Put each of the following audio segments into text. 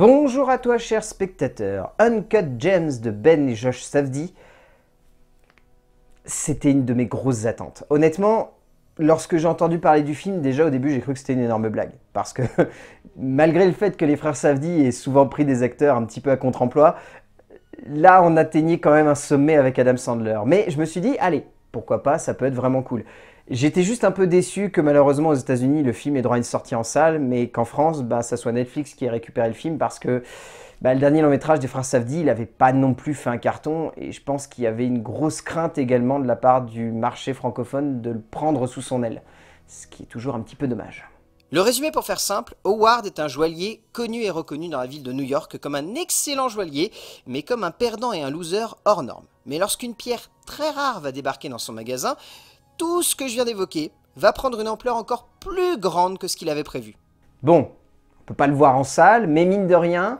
Bonjour à toi, cher spectateur. Uncut Gems de Ben et Josh Savdi, c'était une de mes grosses attentes. Honnêtement, lorsque j'ai entendu parler du film, déjà au début, j'ai cru que c'était une énorme blague. Parce que, malgré le fait que les frères Savdi aient souvent pris des acteurs un petit peu à contre-emploi, là, on atteignait quand même un sommet avec Adam Sandler. Mais je me suis dit, allez, pourquoi pas, ça peut être vraiment cool. J'étais juste un peu déçu que malheureusement aux États-Unis le film ait droit à une sortie en salle, mais qu'en France, bah, ça soit Netflix qui ait récupéré le film parce que bah, le dernier long métrage des Frères Safdie, il n'avait pas non plus fait un carton et je pense qu'il y avait une grosse crainte également de la part du marché francophone de le prendre sous son aile, ce qui est toujours un petit peu dommage. Le résumé pour faire simple, Howard est un joaillier connu et reconnu dans la ville de New York comme un excellent joaillier, mais comme un perdant et un loser hors norme. Mais lorsqu'une pierre très rare va débarquer dans son magasin, tout ce que je viens d'évoquer va prendre une ampleur encore plus grande que ce qu'il avait prévu. Bon, on peut pas le voir en salle, mais mine de rien,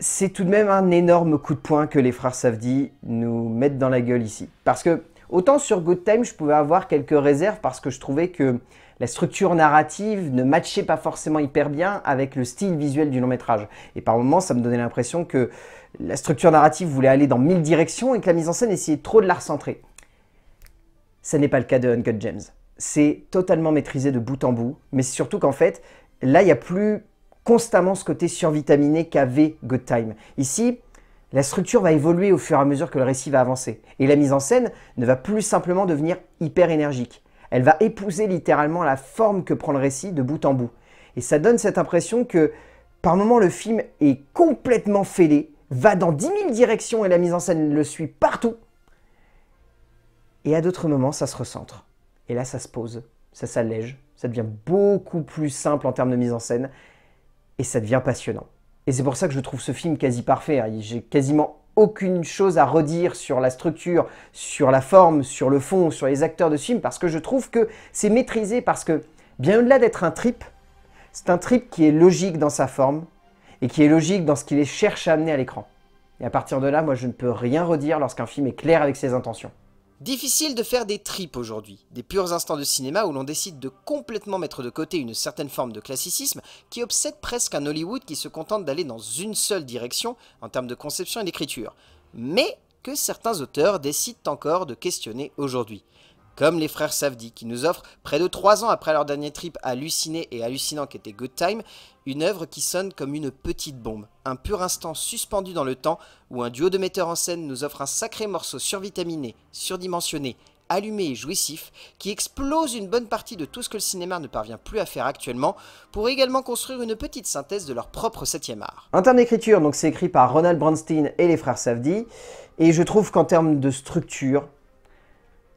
c'est tout de même un énorme coup de poing que les frères Savdi nous mettent dans la gueule ici. Parce que autant sur Good Time, je pouvais avoir quelques réserves parce que je trouvais que la structure narrative ne matchait pas forcément hyper bien avec le style visuel du long métrage. Et par moments, ça me donnait l'impression que la structure narrative voulait aller dans mille directions et que la mise en scène essayait trop de la recentrer. Ce n'est pas le cas de Uncut James. C'est totalement maîtrisé de bout en bout, mais surtout qu'en fait, là, il n'y a plus constamment ce côté survitaminé qu'avait Good Time. Ici, la structure va évoluer au fur et à mesure que le récit va avancer, et la mise en scène ne va plus simplement devenir hyper énergique. Elle va épouser littéralement la forme que prend le récit de bout en bout. Et ça donne cette impression que, par moments, le film est complètement fêlé, va dans 10 000 directions et la mise en scène le suit partout, et à d'autres moments, ça se recentre. Et là, ça se pose, ça s'allège, ça devient beaucoup plus simple en termes de mise en scène, et ça devient passionnant. Et c'est pour ça que je trouve ce film quasi parfait. Hein. J'ai quasiment aucune chose à redire sur la structure, sur la forme, sur le fond, sur les acteurs de ce film, parce que je trouve que c'est maîtrisé, parce que bien au-delà d'être un trip, c'est un trip qui est logique dans sa forme, et qui est logique dans ce qu'il cherche à amener à l'écran. Et à partir de là, moi, je ne peux rien redire lorsqu'un film est clair avec ses intentions. Difficile de faire des tripes aujourd'hui, des purs instants de cinéma où l'on décide de complètement mettre de côté une certaine forme de classicisme qui obsède presque un Hollywood qui se contente d'aller dans une seule direction en termes de conception et d'écriture, mais que certains auteurs décident encore de questionner aujourd'hui comme les frères Savdi, qui nous offrent, près de trois ans après leur dernier trip halluciné et hallucinant qui était Good Time, une œuvre qui sonne comme une petite bombe, un pur instant suspendu dans le temps, où un duo de metteurs en scène nous offre un sacré morceau survitaminé, surdimensionné, allumé et jouissif, qui explose une bonne partie de tout ce que le cinéma ne parvient plus à faire actuellement, pour également construire une petite synthèse de leur propre septième art. En termes d'écriture, donc c'est écrit par Ronald Bronstein et les frères Savdi, et je trouve qu'en termes de structure,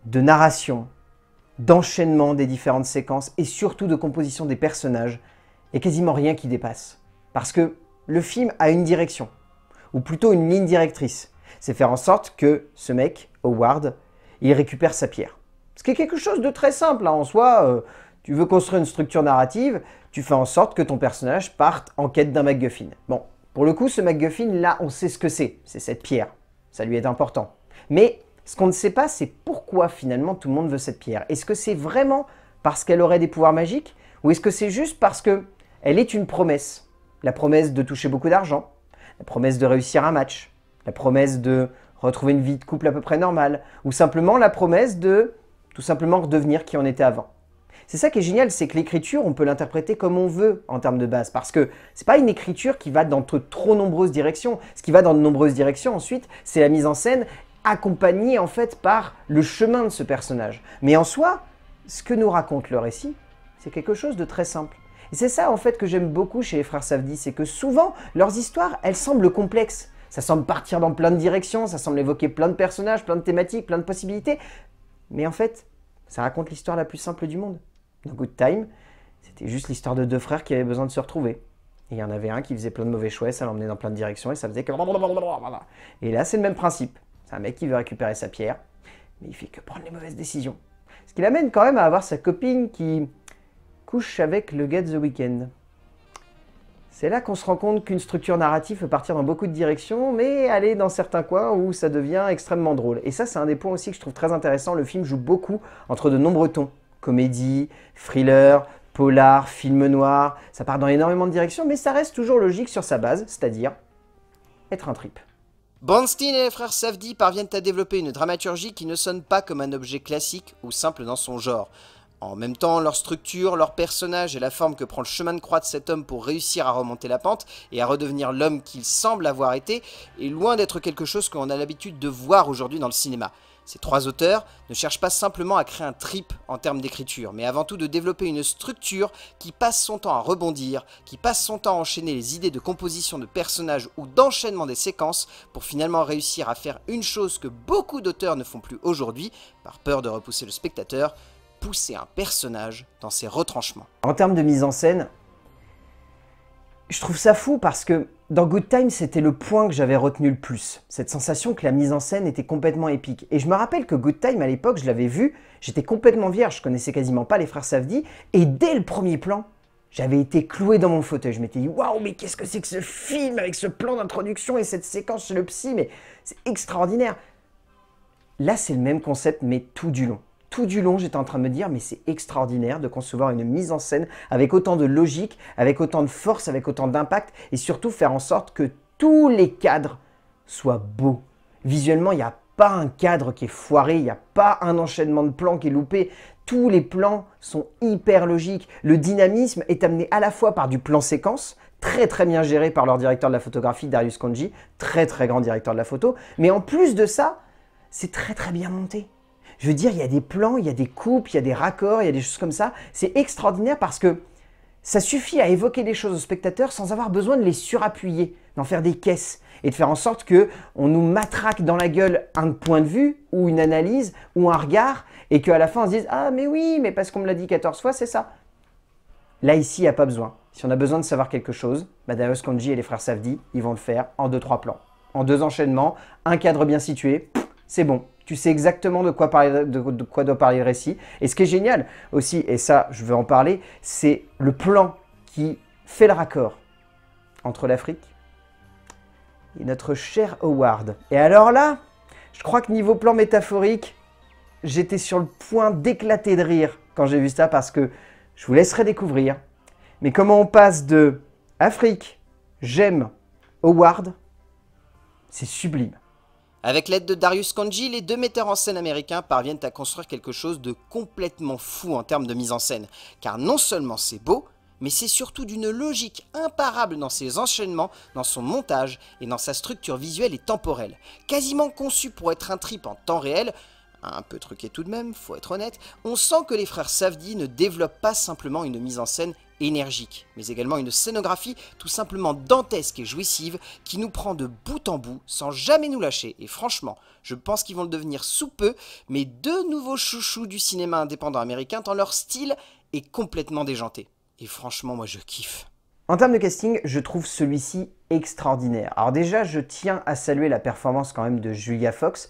de narration, d'enchaînement des différentes séquences et surtout de composition des personnages, et quasiment rien qui dépasse. Parce que le film a une direction, ou plutôt une ligne directrice. C'est faire en sorte que ce mec, Howard, il récupère sa pierre. Ce qui est quelque chose de très simple hein. en soi. Euh, tu veux construire une structure narrative, tu fais en sorte que ton personnage parte en quête d'un MacGuffin. Bon, pour le coup, ce MacGuffin, là, on sait ce que c'est. C'est cette pierre. Ça lui est important. Mais ce qu'on ne sait pas, c'est finalement tout le monde veut cette pierre. Est-ce que c'est vraiment parce qu'elle aurait des pouvoirs magiques ou est-ce que c'est juste parce que elle est une promesse La promesse de toucher beaucoup d'argent, la promesse de réussir un match, la promesse de retrouver une vie de couple à peu près normale ou simplement la promesse de tout simplement redevenir qui on était avant. C'est ça qui est génial, c'est que l'écriture, on peut l'interpréter comme on veut en termes de base, parce que c'est pas une écriture qui va dans trop nombreuses directions. Ce qui va dans de nombreuses directions ensuite, c'est la mise en scène accompagné en fait par le chemin de ce personnage. Mais en soi, ce que nous raconte le récit, c'est quelque chose de très simple. Et c'est ça en fait que j'aime beaucoup chez les frères Safdie, c'est que souvent leurs histoires, elles semblent complexes. Ça semble partir dans plein de directions, ça semble évoquer plein de personnages, plein de thématiques, plein de possibilités. Mais en fait, ça raconte l'histoire la plus simple du monde. Dans Good Time, c'était juste l'histoire de deux frères qui avaient besoin de se retrouver. Et il y en avait un qui faisait plein de mauvais choix, ça l'emmenait dans plein de directions et ça faisait que... Et là, c'est le même principe. C'est un mec qui veut récupérer sa pierre, mais il fait que prendre les mauvaises décisions. Ce qui l'amène quand même à avoir sa copine qui couche avec le gars de The Weeknd. C'est là qu'on se rend compte qu'une structure narrative peut partir dans beaucoup de directions, mais aller dans certains coins où ça devient extrêmement drôle. Et ça, c'est un des points aussi que je trouve très intéressant. Le film joue beaucoup entre de nombreux tons. Comédie, thriller, polar, film noir. Ça part dans énormément de directions, mais ça reste toujours logique sur sa base, c'est-à-dire être un trip. Bronstein et les frères Safdie parviennent à développer une dramaturgie qui ne sonne pas comme un objet classique ou simple dans son genre. En même temps, leur structure, leur personnage et la forme que prend le chemin de croix de cet homme pour réussir à remonter la pente et à redevenir l'homme qu'il semble avoir été est loin d'être quelque chose qu'on a l'habitude de voir aujourd'hui dans le cinéma. Ces trois auteurs ne cherchent pas simplement à créer un trip en termes d'écriture, mais avant tout de développer une structure qui passe son temps à rebondir, qui passe son temps à enchaîner les idées de composition de personnages ou d'enchaînement des séquences pour finalement réussir à faire une chose que beaucoup d'auteurs ne font plus aujourd'hui, par peur de repousser le spectateur, pousser un personnage dans ses retranchements. En termes de mise en scène, je trouve ça fou parce que dans Good Time, c'était le point que j'avais retenu le plus. Cette sensation que la mise en scène était complètement épique. Et je me rappelle que Good Time, à l'époque, je l'avais vu, j'étais complètement vierge, je connaissais quasiment pas les frères Savdi. et dès le premier plan, j'avais été cloué dans mon fauteuil. Je m'étais dit, waouh, mais qu'est-ce que c'est que ce film avec ce plan d'introduction et cette séquence chez le psy, mais c'est extraordinaire. Là, c'est le même concept, mais tout du long tout du long, j'étais en train de me dire, mais c'est extraordinaire de concevoir une mise en scène avec autant de logique, avec autant de force, avec autant d'impact, et surtout faire en sorte que tous les cadres soient beaux. Visuellement, il n'y a pas un cadre qui est foiré, il n'y a pas un enchaînement de plans qui est loupé. Tous les plans sont hyper logiques. Le dynamisme est amené à la fois par du plan séquence, très très bien géré par leur directeur de la photographie, Darius Kanji, très très grand directeur de la photo, mais en plus de ça, c'est très très bien monté. Je veux dire, il y a des plans, il y a des coupes, il y a des raccords, il y a des choses comme ça. C'est extraordinaire parce que ça suffit à évoquer des choses aux spectateurs sans avoir besoin de les surappuyer, d'en faire des caisses et de faire en sorte que on nous matraque dans la gueule un point de vue ou une analyse ou un regard et qu'à la fin on se dise ah mais oui mais parce qu'on me l'a dit 14 fois c'est ça. Là ici il n'y a pas besoin. Si on a besoin de savoir quelque chose, Madame bah, Kanji et les frères Savdi ils vont le faire en deux, trois plans, en deux enchaînements, un cadre bien situé, c'est bon, tu sais exactement de quoi, doit parler le récit. Et ce qui est génial aussi, et ça je veux en parler, c'est le plan qui fait le raccord entre l'Afrique et notre cher Howard. Et alors là, je crois que niveau plan métaphorique, j'étais sur le point d'éclater de rire quand j'ai vu ça parce que je vous laisserai découvrir. Mais comment on passe de Afrique, j'aime, Howard, c'est sublime. Avec l'aide de Darius Kanji, les deux metteurs en scène américains parviennent à construire quelque chose de complètement fou en termes de mise en scène, car non seulement c'est beau, mais c'est surtout d'une logique imparable dans ses enchaînements, dans son montage et dans sa structure visuelle et temporelle. Quasiment conçu pour être un trip en temps réel, un peu truqué tout de même, faut être honnête, on sent que les frères Savdi ne développent pas simplement une mise en scène énergique, mais également une scénographie tout simplement dantesque et jouissive qui nous prend de bout en bout sans jamais nous lâcher. Et franchement, je pense qu'ils vont le devenir sous peu, mais deux nouveaux chouchous du cinéma indépendant américain tant leur style est complètement déjanté. Et franchement, moi je kiffe. En termes de casting, je trouve celui-ci extraordinaire. Alors déjà, je tiens à saluer la performance quand même de Julia Fox,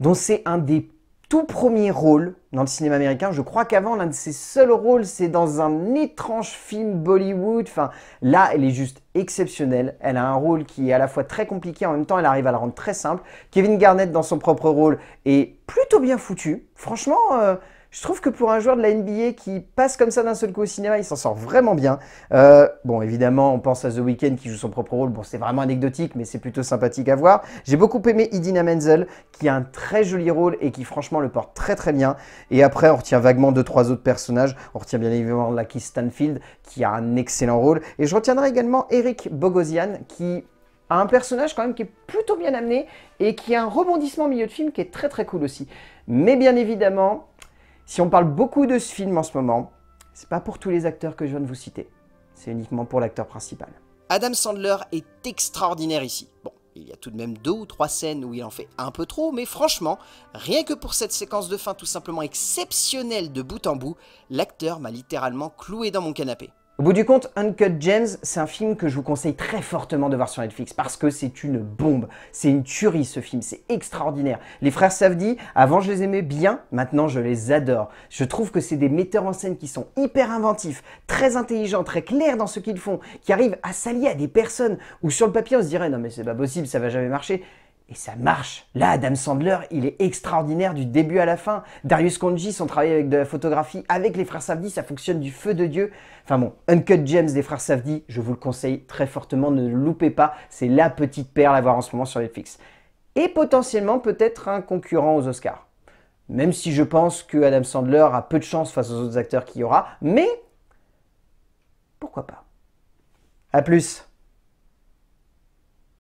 dont c'est un des tout premier rôle dans le cinéma américain. Je crois qu'avant, l'un de ses seuls rôles, c'est dans un étrange film Bollywood. Enfin, là, elle est juste exceptionnelle. Elle a un rôle qui est à la fois très compliqué, en même temps, elle arrive à le rendre très simple. Kevin Garnett, dans son propre rôle, est plutôt bien foutu. Franchement... Euh, je trouve que pour un joueur de la NBA qui passe comme ça d'un seul coup au cinéma, il s'en sort vraiment bien. Euh, bon, évidemment, on pense à The Weeknd qui joue son propre rôle. Bon, c'est vraiment anecdotique, mais c'est plutôt sympathique à voir. J'ai beaucoup aimé Idina Menzel, qui a un très joli rôle et qui franchement le porte très très bien. Et après, on retient vaguement deux trois autres personnages. On retient bien évidemment Lucky Stanfield, qui a un excellent rôle. Et je retiendrai également Eric Bogosian, qui a un personnage quand même qui est plutôt bien amené et qui a un rebondissement au milieu de film qui est très très cool aussi. Mais bien évidemment, si on parle beaucoup de ce film en ce moment, c'est pas pour tous les acteurs que je viens de vous citer. C'est uniquement pour l'acteur principal. Adam Sandler est extraordinaire ici. Bon, il y a tout de même deux ou trois scènes où il en fait un peu trop, mais franchement, rien que pour cette séquence de fin tout simplement exceptionnelle de bout en bout, l'acteur m'a littéralement cloué dans mon canapé. Au bout du compte, Uncut Gems, c'est un film que je vous conseille très fortement de voir sur Netflix parce que c'est une bombe, c'est une tuerie ce film, c'est extraordinaire. Les frères Savdi, avant je les aimais bien, maintenant je les adore. Je trouve que c'est des metteurs en scène qui sont hyper inventifs, très intelligents, très clairs dans ce qu'ils font, qui arrivent à s'allier à des personnes où sur le papier on se dirait non mais c'est pas possible, ça va jamais marcher. Et ça marche. Là, Adam Sandler, il est extraordinaire du début à la fin. Darius Conji son travail avec de la photographie, avec les frères Savdi, ça fonctionne du feu de Dieu. Enfin bon, Uncut James des frères Savdi, je vous le conseille très fortement, ne le loupez pas. C'est la petite perle à voir en ce moment sur Netflix. Et potentiellement peut-être un concurrent aux Oscars. Même si je pense que Adam Sandler a peu de chance face aux autres acteurs qu'il y aura, mais pourquoi pas. A plus